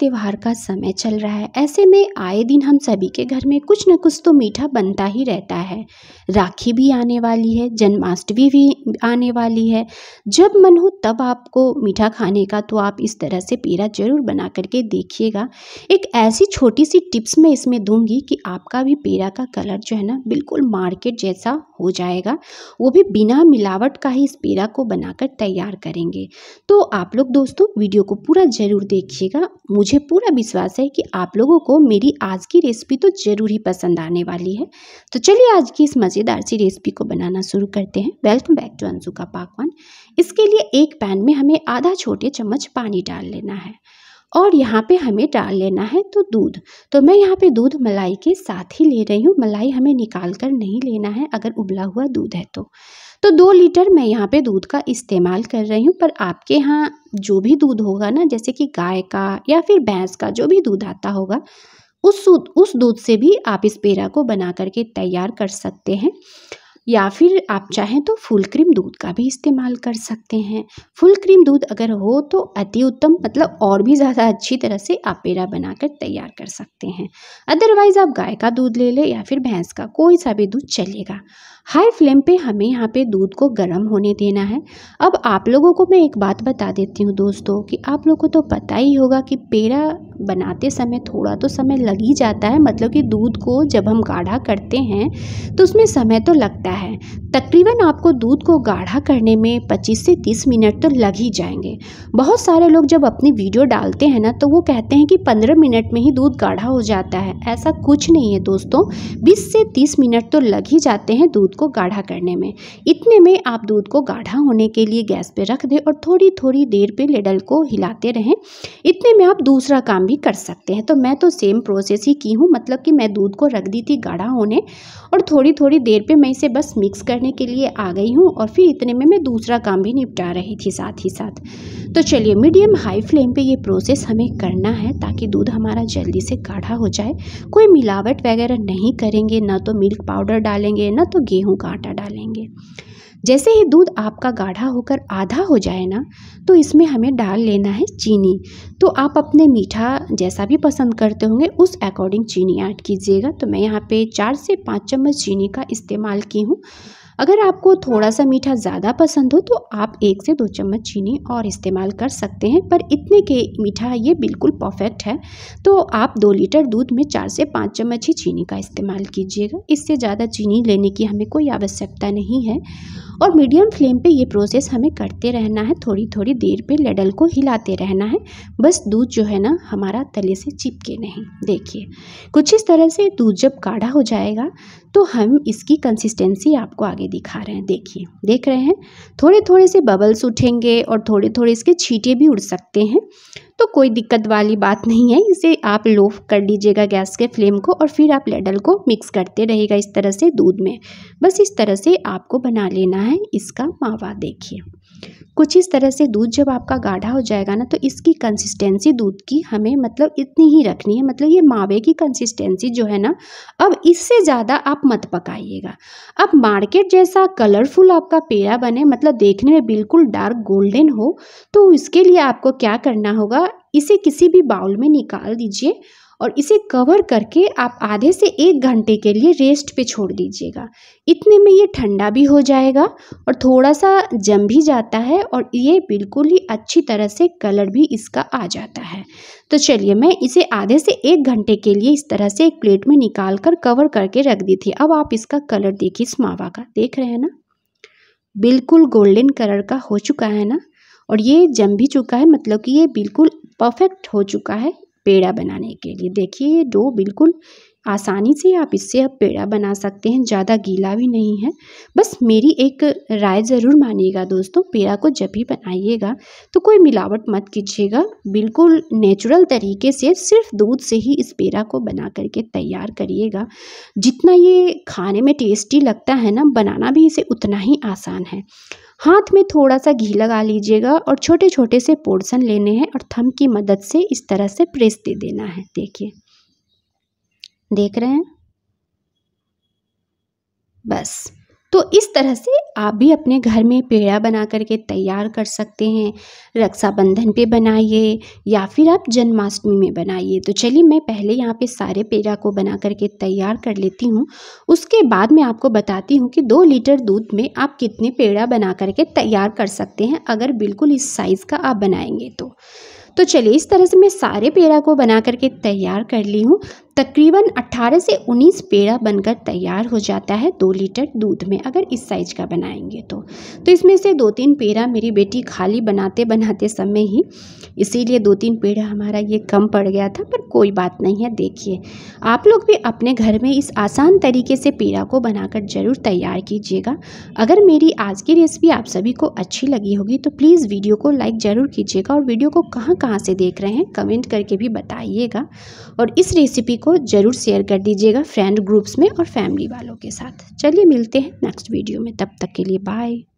त्यौहार का समय चल रहा है ऐसे में आए दिन हम सभी के घर में कुछ न कुछ तो मीठा बनता ही रहता है राखी भी आने वाली है जन्माष्टमी भी आने वाली है जब मन हो तब आपको मीठा खाने का तो आप इस तरह से पेड़ा जरूर बना करके देखिएगा एक ऐसी छोटी सी टिप्स मैं इसमें दूंगी कि आपका भी पेड़ा का कलर जो है ना बिल्कुल मार्केट जैसा हो जाएगा वो भी बिना मिलावट का ही इस पेड़ा को बनाकर तैयार करेंगे तो आप लोग दोस्तों वीडियो को पूरा ज़रूर देखिएगा मुझे पूरा विश्वास है कि आप लोगों को मेरी आज की रेसिपी तो ज़रूर ही पसंद आने वाली है तो चलिए आज की इस मज़ेदार सी रेसिपी को बनाना शुरू करते हैं वेलकम बैक टू अंशु का पाकवान इसके लिए एक पैन में हमें आधा छोटे चम्मच पानी डाल लेना है और यहाँ पे हमें डाल लेना है तो दूध तो मैं यहाँ पे दूध मलाई के साथ ही ले रही हूँ मलाई हमें निकाल कर नहीं लेना है अगर उबला हुआ दूध है तो तो दो लीटर मैं यहाँ पे दूध का इस्तेमाल कर रही हूँ पर आपके यहाँ जो भी दूध होगा ना जैसे कि गाय का या फिर भैंस का जो भी दूध आता होगा उस उस दूध से भी आप इस पेड़ा को बना करके तैयार कर सकते हैं या फिर आप चाहें तो फुल क्रीम दूध का भी इस्तेमाल कर सकते हैं फुल क्रीम दूध अगर हो तो अति उत्तम मतलब और भी ज़्यादा अच्छी तरह से आप पेड़ा बनाकर तैयार कर सकते हैं अदरवाइज़ आप गाय का दूध ले लें या फिर भैंस का कोई सा भी दूध चलेगा हाई फ्लेम पे हमें यहाँ पे दूध को गर्म होने देना है अब आप लोगों को मैं एक बात बता देती हूँ दोस्तों कि आप लोगों को तो पता ही होगा कि पेड़ा बनाते समय थोड़ा तो समय लग ही जाता है मतलब कि दूध को जब हम गाढ़ा करते हैं तो उसमें समय तो लगता है है तकरीबन आपको दूध को गाढ़ा करने में 25 से 30 मिनट तो लग ही जाएंगे बहुत सारे लोग जब अपनी वीडियो डालते हैं ना तो वो कहते हैं कि 15 मिनट में ही दूध गाढ़ा हो जाता है ऐसा कुछ नहीं है दोस्तों 20 से 30 मिनट तो लग ही जाते हैं दूध को गाढ़ा करने में इतने में आप दूध को गाढ़ा होने के लिए गैस पर रख दें और थोड़ी थोड़ी देर पर लेडल को हिलाते रहें इतने में आप दूसरा काम भी कर सकते हैं तो मैं तो सेम प्रोसेस ही की हूँ मतलब कि मैं दूध को रख दी थी गाढ़ा होने और थोड़ी थोड़ी देर पर मैं इसे बस मिक्स करने करने के लिए आ गई हूँ और फिर इतने में मैं दूसरा काम भी निपटा रही थी साथ ही साथ तो चलिए मीडियम हाई फ्लेम पे ये प्रोसेस हमें करना है ताकि दूध हमारा जल्दी से गाढ़ा हो जाए कोई मिलावट वगैरह नहीं करेंगे ना तो मिल्क पाउडर डालेंगे ना तो गेहूँ का आटा डालेंगे जैसे ही दूध आपका गाढ़ा होकर आधा हो जाए ना तो इसमें हमें डाल लेना है चीनी तो आप अपने मीठा जैसा भी पसंद करते होंगे उस अकॉर्डिंग चीनी ऐड कीजिएगा तो मैं यहाँ पे चार से पाँच चम्मच चीनी का इस्तेमाल की हूँ अगर आपको थोड़ा सा मीठा ज़्यादा पसंद हो तो आप एक से दो चम्मच चीनी और इस्तेमाल कर सकते हैं पर इतने के मीठा ये बिल्कुल परफेक्ट है तो आप दो लीटर दूध में चार से पाँच चम्मच ही चीनी का इस्तेमाल कीजिएगा इससे ज़्यादा चीनी लेने की हमें कोई आवश्यकता नहीं है और मीडियम फ्लेम पे ये प्रोसेस हमें करते रहना है थोड़ी थोड़ी देर पे लेडल को हिलाते रहना है बस दूध जो है ना हमारा तले से चिपके नहीं देखिए कुछ इस तरह से दूध जब गाढ़ा हो जाएगा तो हम इसकी कंसिस्टेंसी आपको आगे दिखा रहे हैं देखिए देख रहे हैं थोड़े थोड़े से बबल्स उठेंगे और थोड़े थोड़े इसके छीटे भी उड़ सकते हैं तो कोई दिक्कत वाली बात नहीं है इसे आप लो कर लीजिएगा गैस के फ्लेम को और फिर आप लेडल को मिक्स करते रहेगा इस तरह से दूध में बस इस तरह से आपको बना लेना है है इसका मावा देखिए कुछ इस तरह से दूध जब आपका गाढ़ा हो जाएगा ना तो इसकी कंसिस्टेंसी दूध की हमें मतलब इतनी ही रखनी है मतलब ये मावे की कंसिस्टेंसी जो है ना अब इससे ज़्यादा आप मत पकाइएगा अब मार्केट जैसा कलरफुल आपका पेड़ा बने मतलब देखने में बिल्कुल डार्क गोल्डन हो तो इसके लिए आपको क्या करना होगा इसे किसी भी बाउल में निकाल दीजिए और इसे कवर करके आप आधे से एक घंटे के लिए रेस्ट पे छोड़ दीजिएगा इतने में ये ठंडा भी हो जाएगा और थोड़ा सा जम भी जाता है और ये बिल्कुल ही अच्छी तरह से कलर भी इसका आ जाता है तो चलिए मैं इसे आधे से एक घंटे के लिए इस तरह से एक प्लेट में निकाल कर कवर करके रख दी थी अब आप इसका कलर देखिए इस मावा का देख रहे हैं ना बिल्कुल गोल्डन कलर का हो चुका है ना और ये जम भी चुका है मतलब कि ये बिल्कुल परफेक्ट हो चुका है पेड़ा बनाने के लिए देखिए ये डो बिल्कुल आसानी से आप इससे अब पेड़ा बना सकते हैं ज़्यादा गीला भी नहीं है बस मेरी एक राय ज़रूर मानिएगा दोस्तों पेड़ा को जब भी बनाइएगा तो कोई मिलावट मत कीजिएगा बिल्कुल नेचुरल तरीके से सिर्फ दूध से ही इस पेड़ा को बना करके तैयार करिएगा जितना ये खाने में टेस्टी लगता है ना बनाना भी इसे उतना ही आसान है हाथ में थोड़ा सा घी लगा लीजिएगा और छोटे छोटे से पोर्शन लेने हैं और थम की मदद से इस तरह से प्रेस दे देना है देखिए देख रहे हैं बस तो इस तरह से आप भी अपने घर में पेड़ा बना करके तैयार कर सकते हैं रक्षाबंधन पे बनाइए या फिर आप जन्माष्टमी में बनाइए तो चलिए मैं पहले यहाँ पे सारे पेड़ा को बना करके तैयार कर लेती हूँ उसके बाद मैं आपको बताती हूँ कि दो लीटर दूध में आप कितने पेड़ा बना करके तैयार कर सकते हैं अगर बिल्कुल इस साइज़ का आप बनाएंगे तो तो चलिए इस तरह से मैं सारे पेड़ा को बना करके तैयार कर ली हूँ तकरीबन 18 से 19 पेड़ा बनकर तैयार हो जाता है दो लीटर दूध में अगर इस साइज का बनाएंगे तो तो इसमें से दो तीन पेड़ा मेरी बेटी खाली बनाते बनाते समय ही इसीलिए दो तीन पेड़ हमारा ये कम पड़ गया था पर कोई बात नहीं है देखिए आप लोग भी अपने घर में इस आसान तरीके से पेड़ा को बनाकर ज़रूर तैयार कीजिएगा अगर मेरी आज की रेसिपी आप सभी को अच्छी लगी होगी तो प्लीज़ वीडियो को लाइक ज़रूर कीजिएगा और वीडियो को कहाँ कहाँ से देख रहे हैं कमेंट करके भी बताइएगा और इस रेसिपी को ज़रूर शेयर कर दीजिएगा फ्रेंड ग्रुप्स में और फैमिली वालों के साथ चलिए मिलते हैं नेक्स्ट वीडियो में तब तक के लिए बाय